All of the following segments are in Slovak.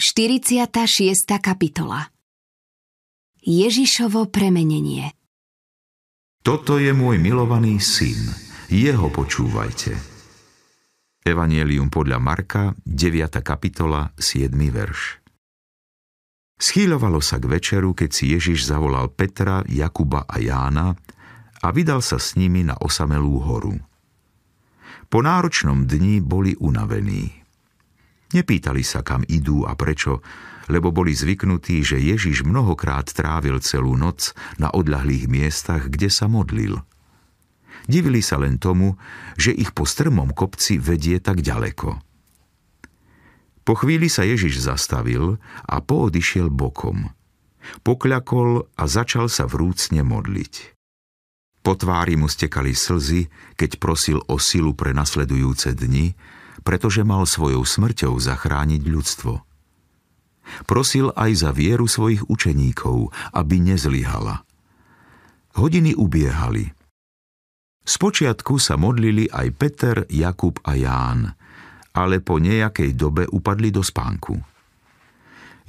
46. kapitola Ježišovo premenenie Toto je môj milovaný syn, jeho počúvajte. Evangelium podľa Marka, 9. kapitola, 7. verš. Schýľovalo sa k večeru, keď si Ježiš zavolal Petra, Jakuba a Jána a vydal sa s nimi na osamelú horu. Po náročnom dni boli unavení – Nepýtali sa, kam idú a prečo, lebo boli zvyknutí, že Ježiš mnohokrát trávil celú noc na odľahlých miestach, kde sa modlil. Divili sa len tomu, že ich po strmom kopci vedie tak ďaleko. Po chvíli sa Ježiš zastavil a poodišiel bokom. Pokľakol a začal sa vrúcne modliť. Po tvári mu stekali slzy, keď prosil o silu pre nasledujúce dni, pretože mal svojou smrťou zachrániť ľudstvo. Prosil aj za vieru svojich učeníkov, aby nezlyhala. Hodiny ubiehali. Spočiatku sa modlili aj Peter, Jakub a Ján, ale po nejakej dobe upadli do spánku.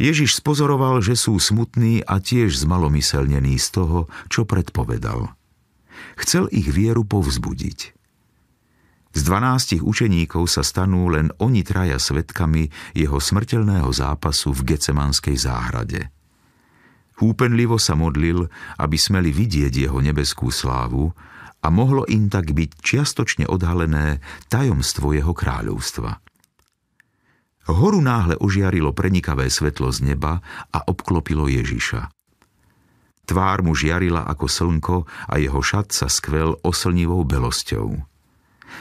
Ježiš spozoroval, že sú smutní a tiež zmalomyselnení z toho, čo predpovedal. Chcel ich vieru povzbudiť. Z dvanástich učeníkov sa stanú len oni traja svetkami jeho smrteľného zápasu v Gecemanskej záhrade. Húpenlivo sa modlil, aby smeli vidieť jeho nebeskú slávu a mohlo im tak byť čiastočne odhalené tajomstvo jeho kráľovstva. Horu náhle ožiarilo prenikavé svetlo z neba a obklopilo Ježiša. Tvár mu žiarila ako slnko a jeho šat sa skvel oslnivou belosťou.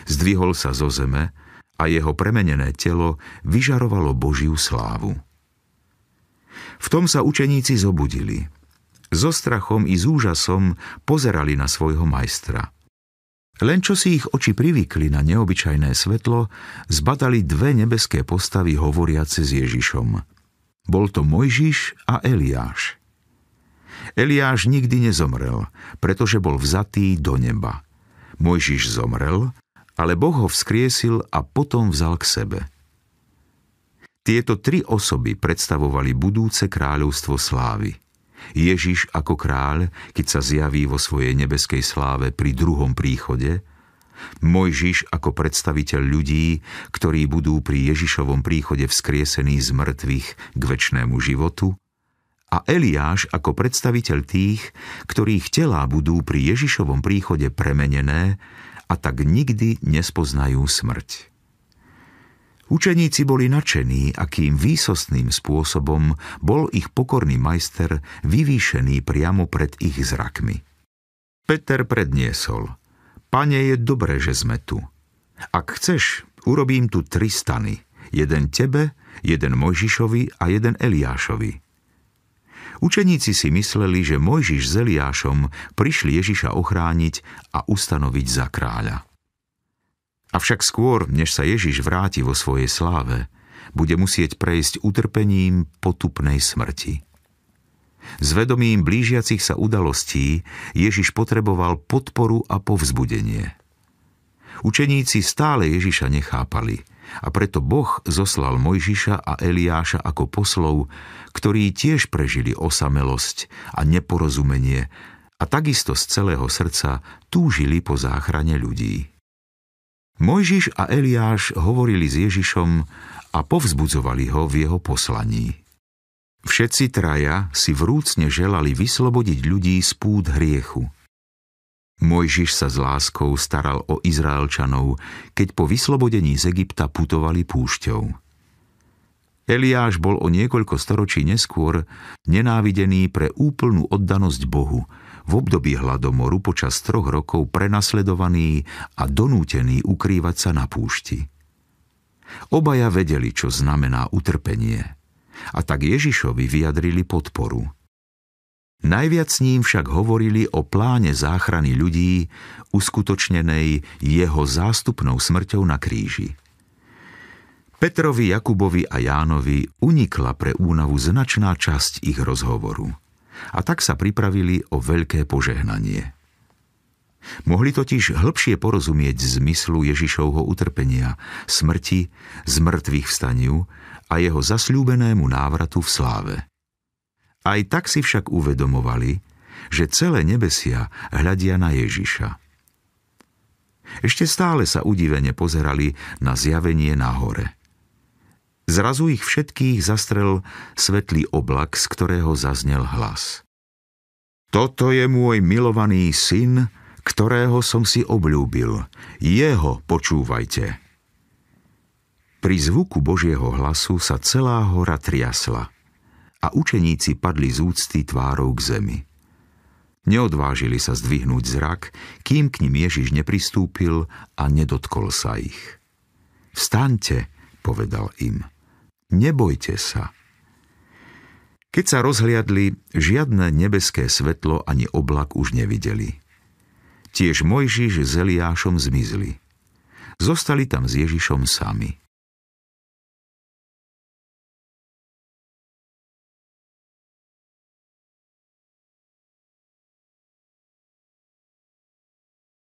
Zdvihol sa zo zeme a jeho premenené telo vyžarovalo Božiu slávu. V tom sa učeníci zobudili. So strachom i s úžasom pozerali na svojho majstra. Len čo si ich oči privykli na neobyčajné svetlo, zbadali dve nebeské postavy hovoriace s Ježišom. Bol to Mojžiš a Eliáš. Eliáš nikdy nezomrel, pretože bol vzatý do neba. Mojžiš zomrel, ale Boh ho vzkriesil a potom vzal k sebe. Tieto tri osoby predstavovali budúce kráľovstvo slávy. Ježiš ako kráľ, keď sa zjaví vo svojej nebeskej sláve pri druhom príchode, Mojžiš ako predstaviteľ ľudí, ktorí budú pri Ježišovom príchode vzkriesení z mŕtvych k večnému životu, a Eliáš ako predstaviteľ tých, ktorých telá budú pri Ježišovom príchode premenené a tak nikdy nespoznajú smrť. Učeníci boli nadšení, akým výsostným spôsobom bol ich pokorný majster vyvýšený priamo pred ich zrakmi. Peter predniesol. Pane, je dobré, že sme tu. Ak chceš, urobím tu tri stany. Jeden tebe, jeden Mojžišovi a jeden Eliášovi. Učeníci si mysleli, že Mojžiš s Eliášom prišli Ježiša ochrániť a ustanoviť za kráľa. Avšak skôr, než sa Ježiš vráti vo svojej sláve, bude musieť prejsť utrpením potupnej smrti. S vedomím blížiacich sa udalostí Ježiš potreboval podporu a povzbudenie. Učeníci stále Ježiša nechápali – a preto Boh zoslal Mojžiša a Eliáša ako poslov, ktorí tiež prežili osamelosť a neporozumenie a takisto z celého srdca túžili po záchrane ľudí. Mojžiš a Eliáš hovorili s Ježišom a povzbudzovali ho v jeho poslaní. Všetci traja si vrúcne želali vyslobodiť ľudí z púd hriechu – Mojžiš sa s láskou staral o Izraelčanov, keď po vyslobodení z Egypta putovali púšťou. Eliáš bol o niekoľko storočí neskôr nenávidený pre úplnú oddanosť Bohu, v období hladomoru počas troch rokov prenasledovaný a donútený ukrývať sa na púšti. Obaja vedeli, čo znamená utrpenie, a tak Ježišovi vyjadrili podporu – Najviac s ním však hovorili o pláne záchrany ľudí, uskutočnenej jeho zástupnou smrťou na kríži. Petrovi, Jakubovi a Jánovi unikla pre únavu značná časť ich rozhovoru. A tak sa pripravili o veľké požehnanie. Mohli totiž hĺbšie porozumieť zmyslu Ježišovho utrpenia, smrti, zmrtvých vstaniu a jeho zasľúbenému návratu v sláve. Aj tak si však uvedomovali, že celé nebesia hľadia na Ježiša. Ešte stále sa udivene pozerali na zjavenie na hore. Zrazu ich všetkých zastrel svetlý oblak, z ktorého zaznel hlas. Toto je môj milovaný syn, ktorého som si obľúbil. Jeho počúvajte. Pri zvuku Božieho hlasu sa celá hora triasla – a učeníci padli z úcty tvárou k zemi. Neodvážili sa zdvihnúť zrak, kým k ním Ježiš nepristúpil a nedotkol sa ich. Vstaňte, povedal im, nebojte sa. Keď sa rozhliadli, žiadne nebeské svetlo ani oblak už nevideli. Tiež Mojžiš s Eliášom zmizli. Zostali tam s Ježišom sami.